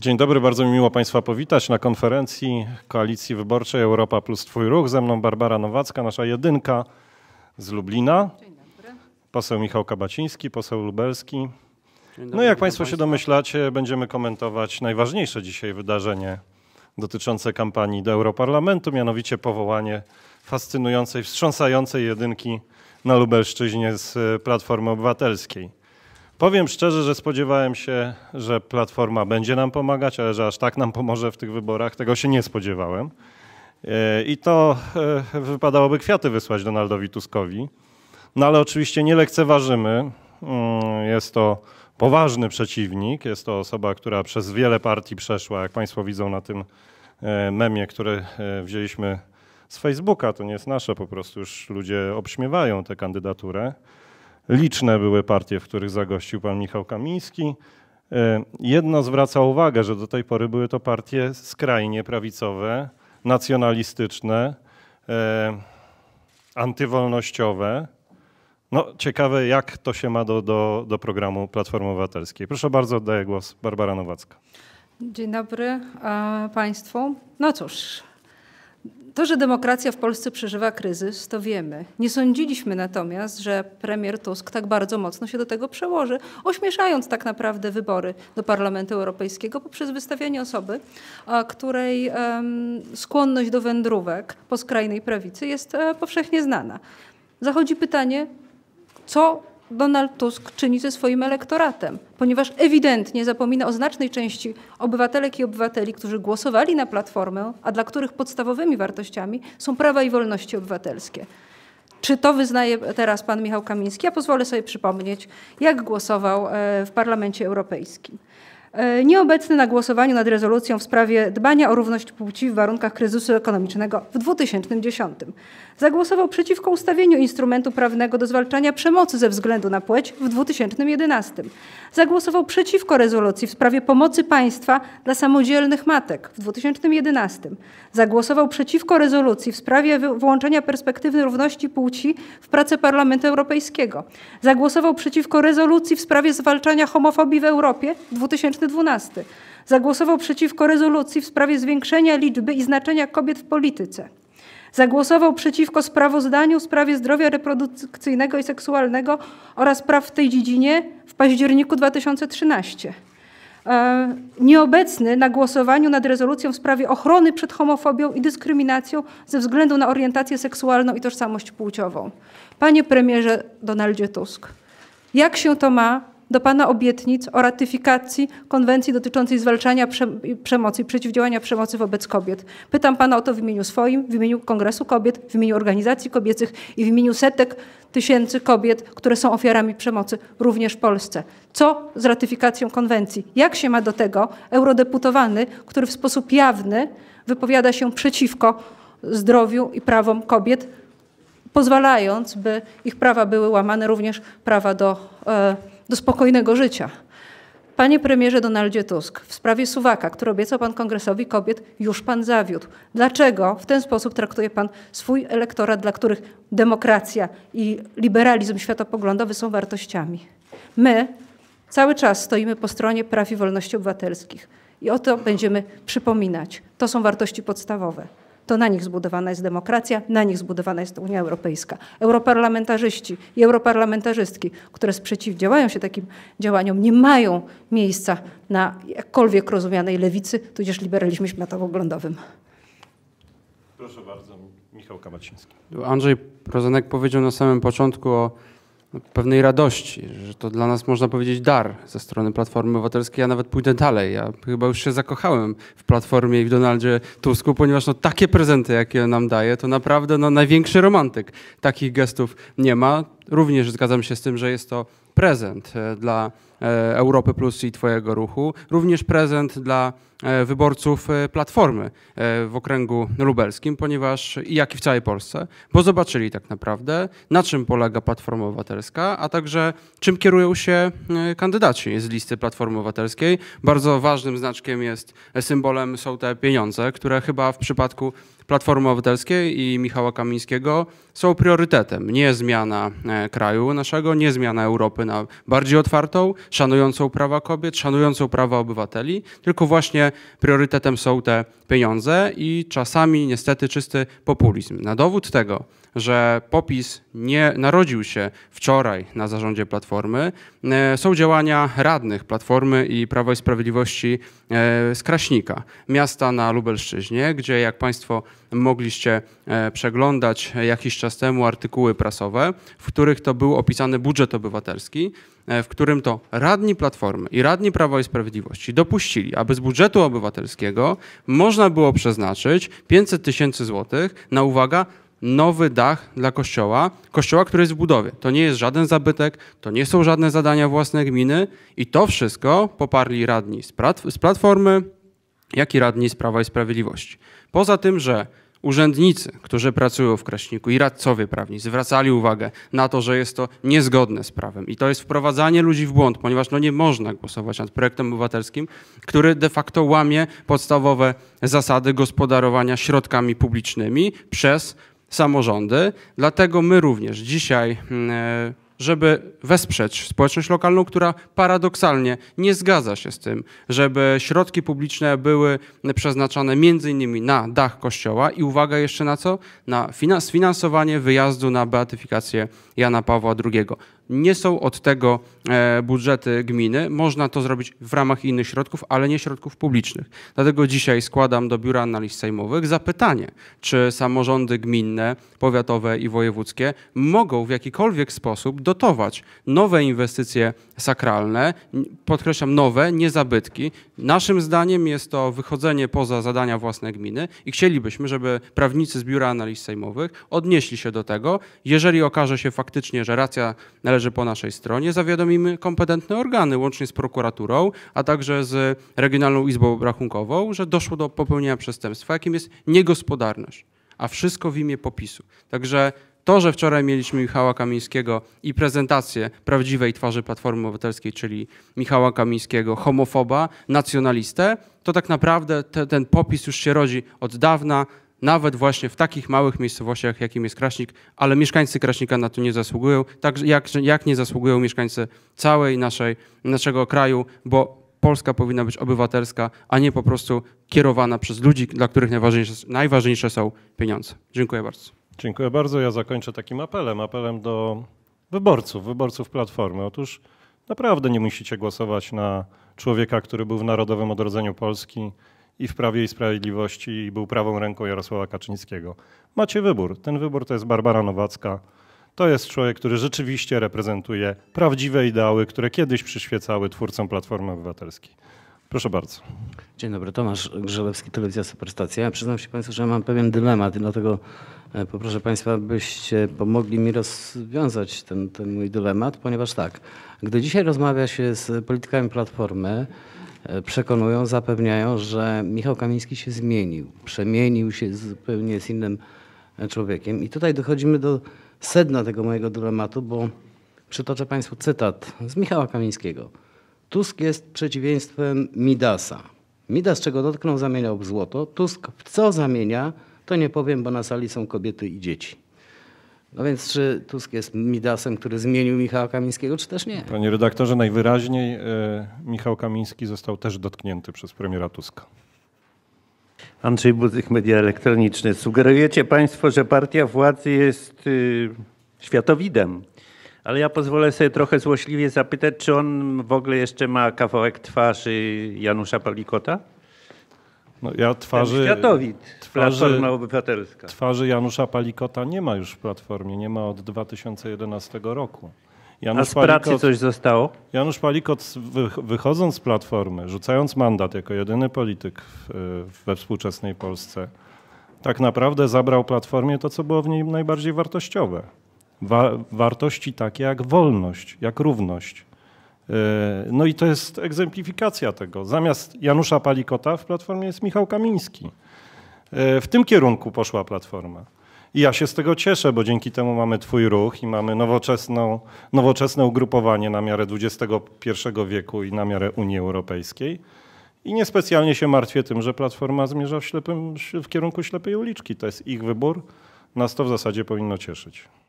Dzień dobry, bardzo mi miło Państwa powitać na konferencji Koalicji Wyborczej Europa plus Twój Ruch. Ze mną Barbara Nowacka, nasza jedynka z Lublina. Dzień dobry. Poseł Michał Kabaciński, poseł Lubelski. No dobry, no i jak Państwo się domyślacie, będziemy komentować najważniejsze dzisiaj wydarzenie dotyczące kampanii do Europarlamentu, mianowicie powołanie fascynującej, wstrząsającej jedynki na Lubelszczyźnie z Platformy Obywatelskiej. Powiem szczerze, że spodziewałem się, że Platforma będzie nam pomagać, ale że aż tak nam pomoże w tych wyborach, tego się nie spodziewałem. E, I to e, wypadałoby kwiaty wysłać Donaldowi Tuskowi. No ale oczywiście nie lekceważymy. Mm, jest to poważny przeciwnik, jest to osoba, która przez wiele partii przeszła, jak Państwo widzą na tym e, memie, który wzięliśmy z Facebooka, to nie jest nasze, po prostu już ludzie obśmiewają tę kandydaturę. Liczne były partie, w których zagościł pan Michał Kamiński. E, Jedno zwraca uwagę, że do tej pory były to partie skrajnie prawicowe, nacjonalistyczne, e, antywolnościowe. No, ciekawe, jak to się ma do, do, do programu Platformy Obywatelskiej. Proszę bardzo, oddaję głos Barbara Nowacka. Dzień dobry Państwu. No cóż, to, że demokracja w Polsce przeżywa kryzys, to wiemy. Nie sądziliśmy natomiast, że premier Tusk tak bardzo mocno się do tego przełoży, ośmieszając tak naprawdę wybory do Parlamentu Europejskiego poprzez wystawianie osoby, której skłonność do wędrówek po skrajnej prawicy jest e, powszechnie znana. Zachodzi pytanie, co Donald Tusk czyni ze swoim elektoratem, ponieważ ewidentnie zapomina o znacznej części obywatelek i obywateli, którzy głosowali na Platformę, a dla których podstawowymi wartościami są prawa i wolności obywatelskie. Czy to wyznaje teraz pan Michał Kamiński? Ja pozwolę sobie przypomnieć, jak głosował e, w Parlamencie Europejskim. E, nieobecny na głosowaniu nad rezolucją w sprawie dbania o równość płci w warunkach kryzysu ekonomicznego w 2010. Zagłosował przeciwko ustawieniu instrumentu prawnego do zwalczania przemocy ze względu na płeć w 2011. Zagłosował przeciwko rezolucji w sprawie pomocy państwa dla samodzielnych matek w 2011. Zagłosował przeciwko rezolucji w sprawie włączenia perspektywy równości płci w pracę Parlamentu Europejskiego. Zagłosował przeciwko rezolucji w sprawie zwalczania homofobii w Europie w 2011. Polityczny XII zagłosował przeciwko rezolucji w sprawie zwiększenia liczby i znaczenia kobiet w polityce. Zagłosował przeciwko sprawozdaniu w sprawie zdrowia reprodukcyjnego i seksualnego oraz praw w tej dziedzinie w październiku 2013. E, nieobecny na głosowaniu nad rezolucją w sprawie ochrony przed homofobią i dyskryminacją ze względu na orientację seksualną i tożsamość płciową. Panie premierze Donaldzie Tusk, jak się to ma do Pana obietnic o ratyfikacji konwencji dotyczącej zwalczania prze przemocy i przeciwdziałania przemocy wobec kobiet. Pytam Pana o to w imieniu swoim, w imieniu Kongresu Kobiet, w imieniu organizacji kobiecych i w imieniu setek tysięcy kobiet, które są ofiarami przemocy również w Polsce. Co z ratyfikacją konwencji? Jak się ma do tego eurodeputowany, który w sposób jawny wypowiada się przeciwko zdrowiu i prawom kobiet, pozwalając, by ich prawa były łamane, również prawa do. E, do spokojnego życia. Panie premierze Donaldzie Tusk, w sprawie Suwaka, który obiecał pan kongresowi kobiet, już pan zawiódł. Dlaczego w ten sposób traktuje pan swój elektorat, dla których demokracja i liberalizm światopoglądowy są wartościami? My cały czas stoimy po stronie praw i wolności obywatelskich i o to będziemy przypominać. To są wartości podstawowe. To na nich zbudowana jest demokracja, na nich zbudowana jest Unia Europejska. Europarlamentarzyści i europarlamentarzystki, które sprzeciwdziałają się takim działaniom, nie mają miejsca na jakkolwiek rozumianej lewicy, tudzież liberalizmie światopoglądowym. Proszę bardzo, Michał Kamaciński. Andrzej Prozenek powiedział na samym początku o no, pewnej radości, że to dla nas można powiedzieć dar ze strony Platformy Obywatelskiej. Ja nawet pójdę dalej. Ja chyba już się zakochałem w Platformie i w Donaldzie Tusku, ponieważ no, takie prezenty, jakie nam daje, to naprawdę no, największy romantyk. Takich gestów nie ma. Również zgadzam się z tym, że jest to prezent e, dla e, Europy Plus i Twojego ruchu, również prezent dla e, wyborców Platformy w okręgu lubelskim, ponieważ i jak i w całej Polsce, bo zobaczyli tak naprawdę, na czym polega Platforma Obywatelska, a także czym kierują się kandydaci z listy Platformy Obywatelskiej. Bardzo ważnym znaczkiem jest, symbolem są te pieniądze, które chyba w przypadku Platformy Obywatelskiej i Michała Kamińskiego są priorytetem. Nie zmiana e, kraju naszego, nie zmiana Europy na bardziej otwartą, szanującą prawa kobiet, szanującą prawa obywateli, tylko właśnie priorytetem są te pieniądze i czasami niestety czysty populizm. Na dowód tego że popis nie narodził się wczoraj na zarządzie Platformy. E, są działania radnych Platformy i Prawa i Sprawiedliwości e, z Kraśnika, miasta na Lubelszczyźnie, gdzie jak Państwo mogliście e, przeglądać jakiś czas temu artykuły prasowe, w których to był opisany budżet obywatelski, w którym to radni Platformy i radni Prawa i Sprawiedliwości dopuścili, aby z budżetu obywatelskiego można było przeznaczyć 500 tysięcy złotych na, uwaga, nowy dach dla kościoła, kościoła, który jest w budowie. To nie jest żaden zabytek, to nie są żadne zadania własne gminy i to wszystko poparli radni z, Platformy, jak i radni z Prawa i Sprawiedliwości. Poza tym, że urzędnicy, którzy pracują w Kraśniku i radcowie prawni zwracali uwagę na to, że jest to niezgodne z prawem i to jest wprowadzanie ludzi w błąd, ponieważ no nie można głosować nad projektem obywatelskim, który de facto łamie podstawowe zasady gospodarowania środkami publicznymi przez samorządy. Dlatego my również dzisiaj mm, e, żeby wesprzeć społeczność lokalną, która paradoksalnie nie zgadza się z tym, żeby środki publiczne były przeznaczane między innymi na dach kościoła i uwaga jeszcze na co? Na sfinansowanie wyjazdu na beatyfikację Jana Pawła II nie są od tego e, budżety gminy. Można to zrobić w ramach innych środków, ale nie środków publicznych. Dlatego dzisiaj składam do Biura Analiz Sejmowych zapytanie, czy samorządy gminne, powiatowe i wojewódzkie mogą w jakikolwiek sposób dotować nowe inwestycje sakralne, podkreślam nowe, nie zabytki. Naszym zdaniem jest to wychodzenie poza zadania własne gminy i chcielibyśmy, żeby prawnicy z Biura Analiz Sejmowych odnieśli się do tego. Jeżeli okaże się faktycznie, że racja należy leży po naszej stronie, zawiadomimy kompetentne organy, łącznie z prokuraturą, a także z Regionalną Izbą Rachunkową, że doszło do popełnienia przestępstwa, jakim jest niegospodarność, a wszystko w imię popisu. Także to, że wczoraj mieliśmy Michała Kamińskiego i prezentację prawdziwej twarzy Platformy Obywatelskiej, czyli Michała Kamińskiego, homofoba, nacjonalistę, to tak naprawdę te, ten popis już się rodzi od dawna nawet właśnie w takich małych miejscowościach, jakim jest Kraśnik, ale mieszkańcy Kraśnika na to nie zasługują, tak jak, jak nie zasługują mieszkańcy całej naszej, naszego kraju, bo Polska powinna być obywatelska, a nie po prostu kierowana przez ludzi, dla których najważniejsze, najważniejsze są pieniądze. Dziękuję bardzo. Dziękuję bardzo. Ja zakończę takim apelem, apelem do wyborców, wyborców Platformy. Otóż naprawdę nie musicie głosować na człowieka, który był w Narodowym Odrodzeniu Polski, i w Prawie i Sprawiedliwości i był prawą ręką Jarosława Kaczyńskiego. Macie wybór. Ten wybór to jest Barbara Nowacka. To jest człowiek, który rzeczywiście reprezentuje prawdziwe ideały, które kiedyś przyświecały twórcom Platformy Obywatelskiej. Proszę bardzo. Dzień dobry, Tomasz Grzelewski, Telewizja Superstacja. Ja przyznam się Państwu, że mam pewien dylemat i dlatego e, poproszę Państwa, byście pomogli mi rozwiązać ten, ten mój dylemat, ponieważ tak, gdy dzisiaj rozmawia się z politykami Platformy, E, przekonują, zapewniają, że Michał Kamiński się zmienił, przemienił się zupełnie jest innym e, człowiekiem. I tutaj dochodzimy do sedna tego mojego dylematu, bo przytoczę Państwu cytat z Michała Kamińskiego. Tusk jest przeciwieństwem Midasa. Midas czego dotknął zamieniał w złoto, Tusk w co zamienia, to nie powiem, bo na sali są kobiety i dzieci. No więc czy Tusk jest Midasem, który zmienił Michała Kamińskiego, czy też nie? Panie redaktorze, najwyraźniej e, Michał Kamiński został też dotknięty przez premiera Tuska. Andrzej Budzych, Media Elektroniczne. Sugerujecie Państwo, że partia władzy jest y, światowidem, ale ja pozwolę sobie trochę złośliwie zapytać, czy on w ogóle jeszcze ma kawałek twarzy Janusza Palikota? No ja twarzy, światowid, twarzy, Platforma Obywatelska. Twarzy Janusza Palikota nie ma już w Platformie, nie ma od 2011 roku. Janusz A z pracy coś zostało? Janusz Palikot wychodząc z Platformy, rzucając mandat jako jedyny polityk e, we współczesnej Polsce, tak naprawdę zabrał Platformie to, co było w niej najbardziej wartościowe. Wa wartości takie jak wolność, jak równość E, no i to jest egzemplifikacja tego. Zamiast Janusza Palikota w Platformie jest Michał Kamiński. E, w tym kierunku poszła Platforma. I ja się z tego cieszę, bo dzięki temu mamy Twój ruch i mamy nowoczesną, nowoczesne ugrupowanie na miarę XXI wieku i na miarę Unii Europejskiej. I niespecjalnie się martwię tym, że Platforma zmierza w, ślepym, w kierunku ślepej uliczki. To jest ich wybór. Nas to w zasadzie powinno cieszyć.